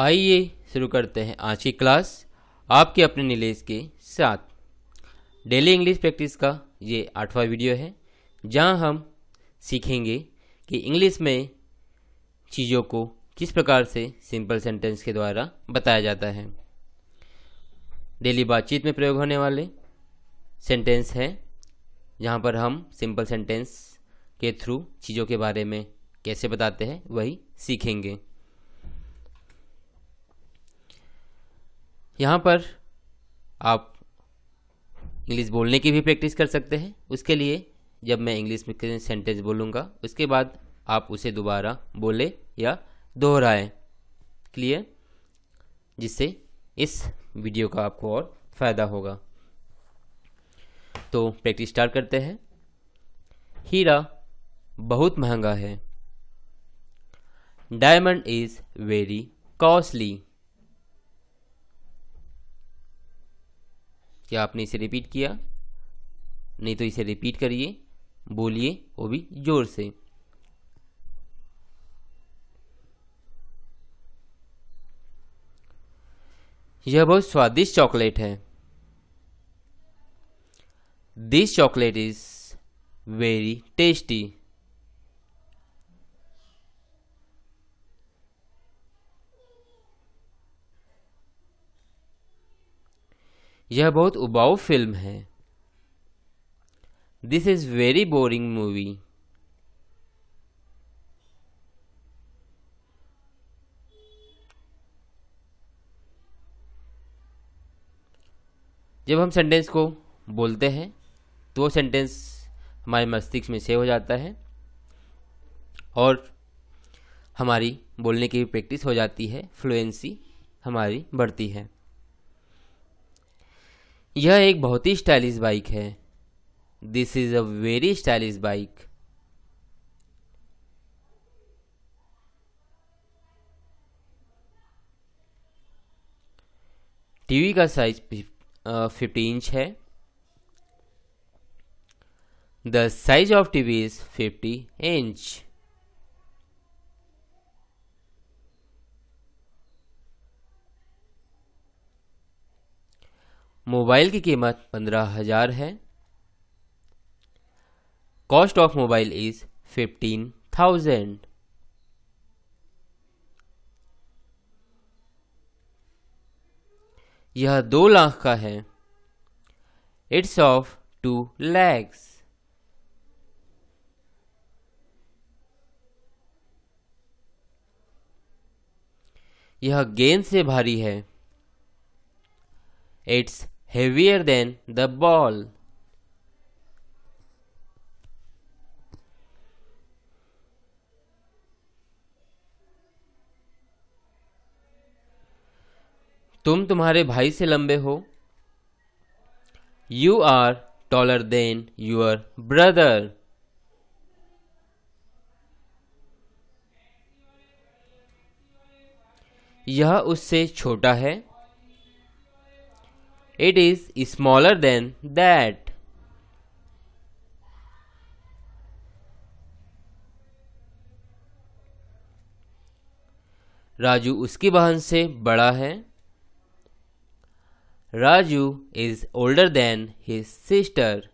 आइए शुरू करते हैं आज की क्लास आपके अपने नीलेष के साथ डेली इंग्लिश प्रैक्टिस का ये आठवां वीडियो है जहां हम सीखेंगे कि इंग्लिश में चीज़ों को किस प्रकार से सिंपल सेंटेंस के द्वारा बताया जाता है डेली बातचीत में प्रयोग होने वाले सेंटेंस हैं जहाँ पर हम सिंपल सेंटेंस के थ्रू चीज़ों के बारे में कैसे बताते हैं वही सीखेंगे यहाँ पर आप इंग्लिश बोलने की भी प्रैक्टिस कर सकते हैं उसके लिए जब मैं इंग्लिश में सेंटेंस बोलूँगा उसके बाद आप उसे दोबारा बोले या दोहराए क्लियर जिससे इस वीडियो का आपको और फ़ायदा होगा तो प्रैक्टिस स्टार्ट करते हैं हीरा बहुत महंगा है डायमंड इज़ वेरी कॉस्टली क्या आपने इसे रिपीट किया नहीं तो इसे रिपीट करिए बोलिए वो भी जोर से यह बहुत स्वादिष्ट चॉकलेट है this chocolate is very tasty यह बहुत उबाऊ फिल्म है this is very boring movie जब हम सेंटेंस को बोलते हैं तो वो सेंटेंस हमारे मस्तिष्क में सेव हो जाता है और हमारी बोलने की भी प्रैक्टिस हो जाती है फ्लुएंसी हमारी बढ़ती है यह एक बहुत ही स्टाइलिश बाइक है this is a very stylish bike TV का साइज फिफ्टी इंच है the size of TV is fifty inch mobile की कीमत पंद्रह हजार है cost of mobile is fifteen thousand यह दो लाख का है इट्स ऑफ टू लैक्स यह गेंद से भारी है it's heavier than the ball. तुम तुम्हारे भाई से लंबे हो you are taller than your brother यह उससे छोटा है it is smaller than that Raju उसकी बहन से बड़ा है Raju is older than his sister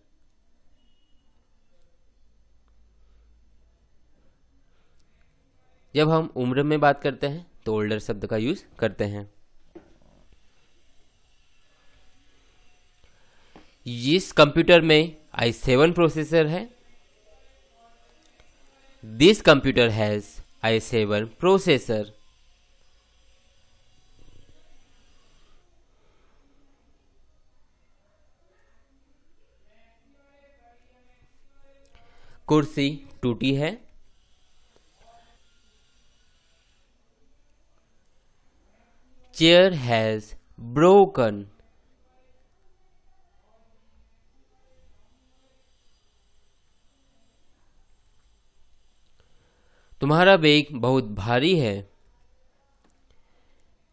जब हम उम्र में बात करते हैं तो ओल्डर शब्द का यूज करते हैं इस कंप्यूटर में आई सेवन प्रोसेसर है this computer has i seven processor कुर्सी टूटी है चेयर हैज ब्रोकन तुम्हारा बैग बहुत भारी है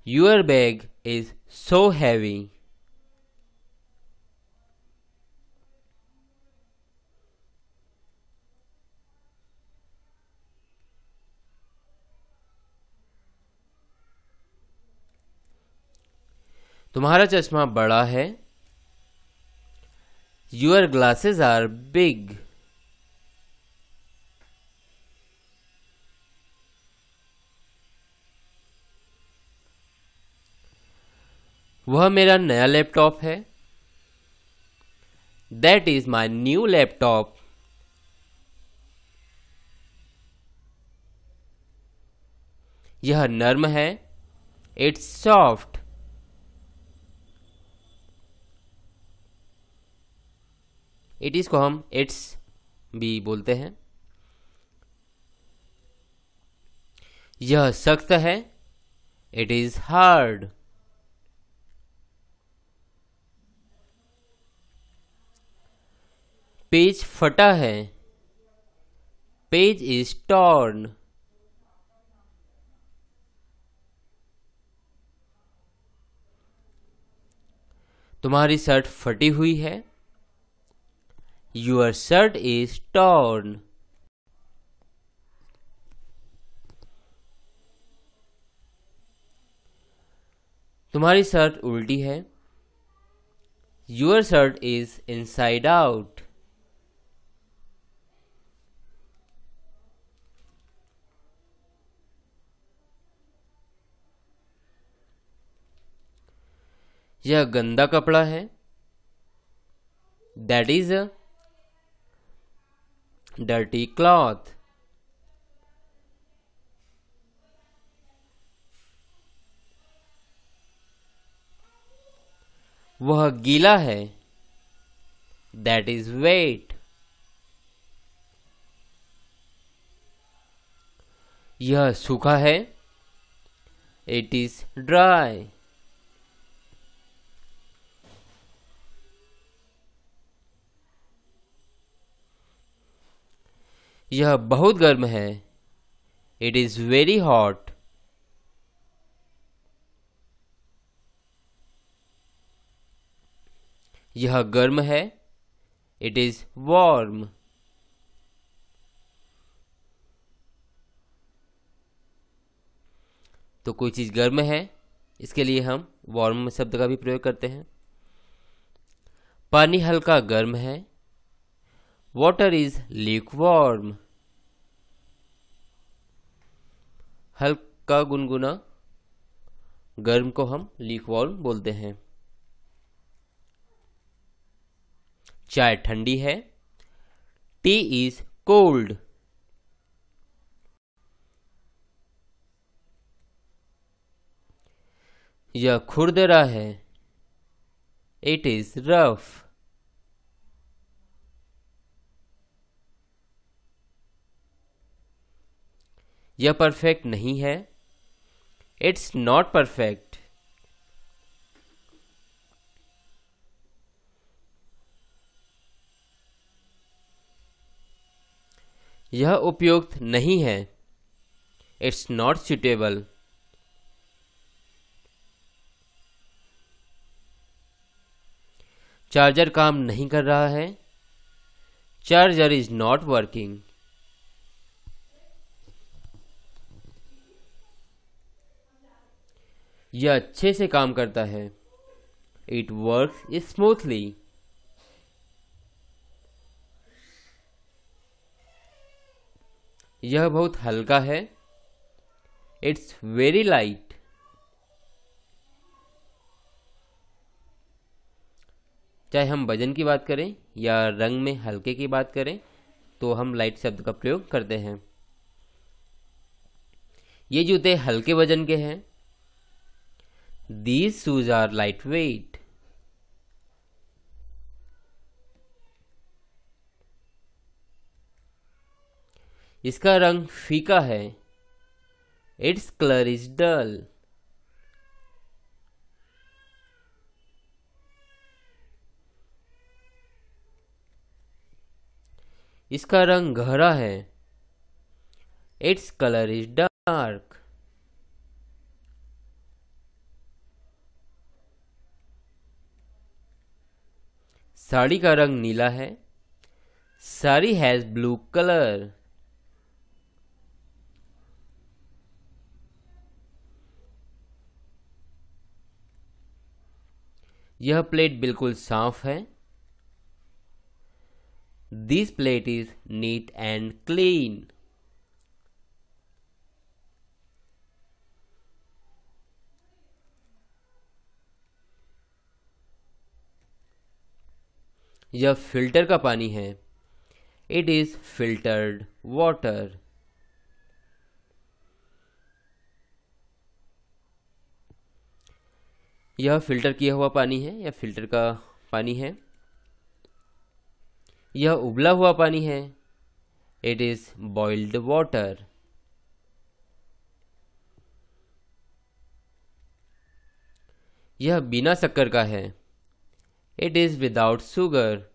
your bag is so heavy तुम्हारा चश्मा बड़ा है योर ग्लासेस आर बिग वह मेरा नया लैपटॉप है that is my new laptop यह नर्म है इट्स सॉफ्ट इट इज को हम इट्स भी बोलते हैं यह सख्त है इट इज हार्ड पेज फटा है पेज इज टॉर्न तुम्हारी शर्ट फटी हुई है योर शर्ट इज टॉर्न तुम्हारी शर्ट उल्टी है your shirt is inside out यह गंदा कपड़ा है दैट इज डर्टी क्लॉथ वह गीला है दैट इज वेट यह सूखा है इट इज ड्राई यह बहुत गर्म है इट इज वेरी हॉट यह गर्म है इट इज वार्म तो कोई चीज़ गर्म है इसके लिए हम वार्म शब्द का भी प्रयोग करते हैं पानी हल्का गर्म है water is lukewarm हल्का गुनगुना गर्म को हम लिकवॉर्म बोलते हैं चाय ठंडी है टी इज कोल्ड यह खुरदरा है इट इज रफ यह परफेक्ट नहीं है इट्स नॉट परफेक्ट यह उपयुक्त नहीं है इट्स नॉट सुटेबल चार्जर काम नहीं कर रहा है चार्जर इज नॉट वर्किंग यह अच्छे से काम करता है इट वर्क स्मूथली यह बहुत हल्का है इट्स वेरी लाइट चाहे हम वजन की बात करें या रंग में हल्के की बात करें तो हम लाइट शब्द का प्रयोग करते हैं ये जूते हल्के वजन के हैं These shoes are lightweight. इसका रंग फीका है इट्स कलर इज डल इसका रंग गहरा है its colour is dark sari का रंग नीला है साड़ी हैज ब्लू कलर यह प्लेट बिल्कुल साफ है this plate is neat and clean यह फिल्टर का पानी है इट इज फिल्टर्ड वाटर यह फिल्टर किया हुआ पानी है या फिल्टर का पानी है यह उबला हुआ पानी है इट इज बॉइल्ड वाटर यह बिना शक्कर का है It is without sugar.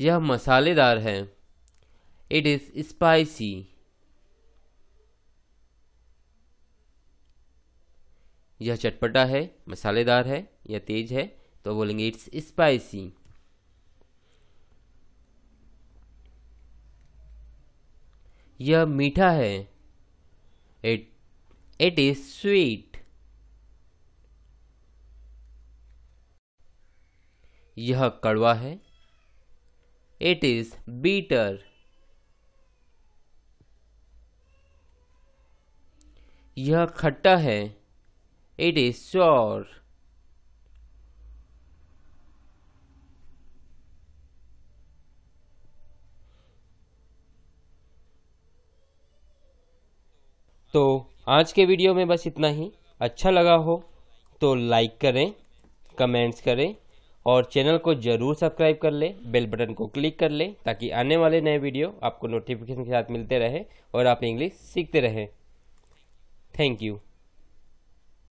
यह मसालेदार है इट इज स्पाइसी यह चटपटा है मसालेदार है या तेज है तो बोलेंगे इट्स स्पाइसी यह मीठा है It, it is sweet. यह कड़वा है इट इज बीटर यह खट्टा है इट इज श्योर तो आज के वीडियो में बस इतना ही अच्छा लगा हो तो लाइक करें कमेंट्स करें और चैनल को ज़रूर सब्सक्राइब कर लें बेल बटन को क्लिक कर लें ताकि आने वाले नए वीडियो आपको नोटिफिकेशन के साथ मिलते रहे और आप इंग्लिश सीखते रहें थैंक यू